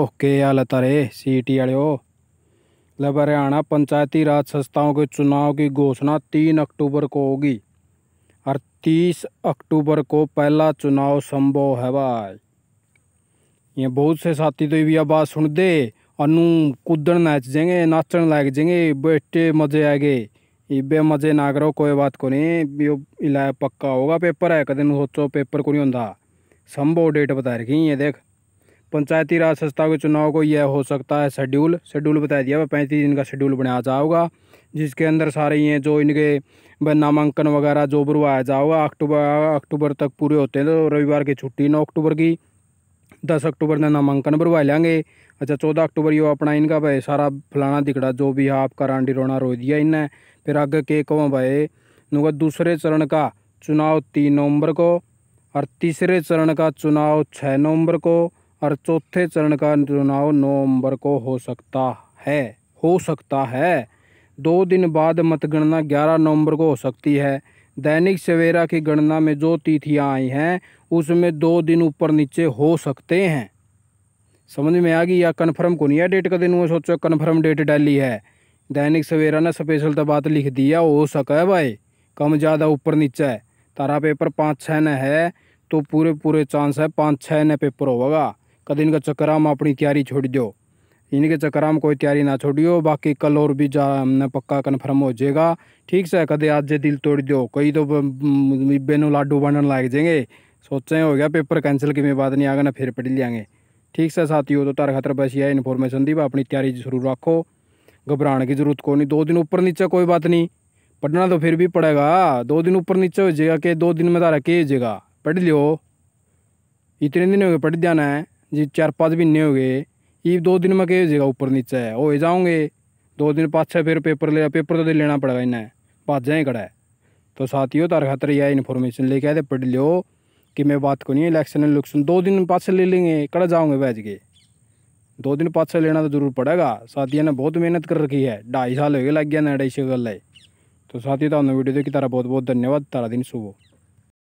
ओह के हाल तारे C T लब हरियाणा पंचायती राज संस्थाओं के चुनाव की घोषणा तीन अक्टूबर को होगी और तीस अक्टूबर को पहला चुनाव संभव है भाई ये बहुत से साथी तो भी आवाज़ सुन दे अनु कूदन नाच जाएंगे नाचन लाग जाएंगे बेटे मजे आएंगे इबे मजे ना करो कोई बात को नहीं यो पक्का होगा पेपर है कदन सोचो पेपर को नहीं होता संभव डेट बता रखी है देख पंचायती राज संस्था के चुनाव को यह हो सकता है शेड्यूल शेड्यूल बता दिया वह पैंतीस दिन का शेड्यूल बनाया जाओगा जिसके अंदर सारे ये जो इनके व नामांकन वगैरह जो बुरवाया जाओगा अक्टूबर अक्टूबर तक पूरे होते हैं तो रविवार की छुट्टी नौ अक्टूबर की दस अक्टूबर ने नामांकन भरवा लेंगे अच्छा चौदह अक्टूबर यो अपना इनका भाई सारा फलाना दिखड़ा जो भी है आपका रांडी रोना रो दिया इनने फिर आगे के कहो भाई नुका दूसरे चरण का चुनाव तीन नवंबर को और तीसरे चरण का चुनाव छः नवंबर को और चौथे चरण का चुनाव नवंबर को हो सकता है हो सकता है दो दिन बाद मतगणना 11 नवंबर को हो सकती है दैनिक सवेरा की गणना में जो तिथियां आई हैं उसमें दो दिन ऊपर नीचे हो सकते हैं समझ में आ गई या कन्फर्म को नहीं है डेट का दिन वो सोचो कन्फर्म डेट डाली है दैनिक सवेरा ने स्पेशल तो बात लिख दिया हो सका है भाई कम ज़्यादा ऊपर नीचे है तारा पेपर पाँच छः न है तो पूरे पूरे चांस है पाँच छः न पेपर होगा कद इनके चक्कर में अपनी तैयारी छोड़ दो इनके चक्कर में कोई तैयारी ना छोड़ियो बाकी कल और भी जा हमने पक्का कन्फर्म हो जाएगा ठीक से कदे आज जे दिल तोड़ दो कई तो बेनो लाडू बनने लग जाएंगे सोचे हो गया पेपर कैंसिल की बात नहीं आगे ना फिर पढ़ लियांगे ठीक से साथियों तो तार खतर बस यह इन्फॉर्मेशन दी अपनी तैयारी जरूर रखो घबराने की जरूरत को नहीं दो दिन ऊपर नीचे कोई बात नहीं पढ़ना तो फिर भी पड़ेगा दो दिन ऊपर नीचे हो जाएगा कि दो दिन में तारा के हो जाएगा पढ़ लियो इतने दिन हो गए पढ़ जाना है जी चार पाँच महीने हो गए ये दो दिन में कह जगह ऊपर नीचे है हो जाऊँगे दो दिन पाँच फिर पेपर ले पेपर तो लेना पड़ेगा इन्हें पाँच जाए कड़ा है तो साथियों तार खातर यह इन्फॉर्मेशन लेके आए थे पढ़ लियो कि मैं बात करनी नहीं इलेक्शन इलेक्शन दो दिन पाँच ले लेंगे कड़ा जाऊँगे बैज के दो दिन पाँच लेना तो जरूर पड़ेगा साथियों ने बहुत मेहनत कर रखी है ढाई साल हो गए लग गया ना ढाई सौ गल तो साथी तुम्हें वीडियो तो देखिए तारा बहुत बहुत धन्यवाद तारा दिन शुभ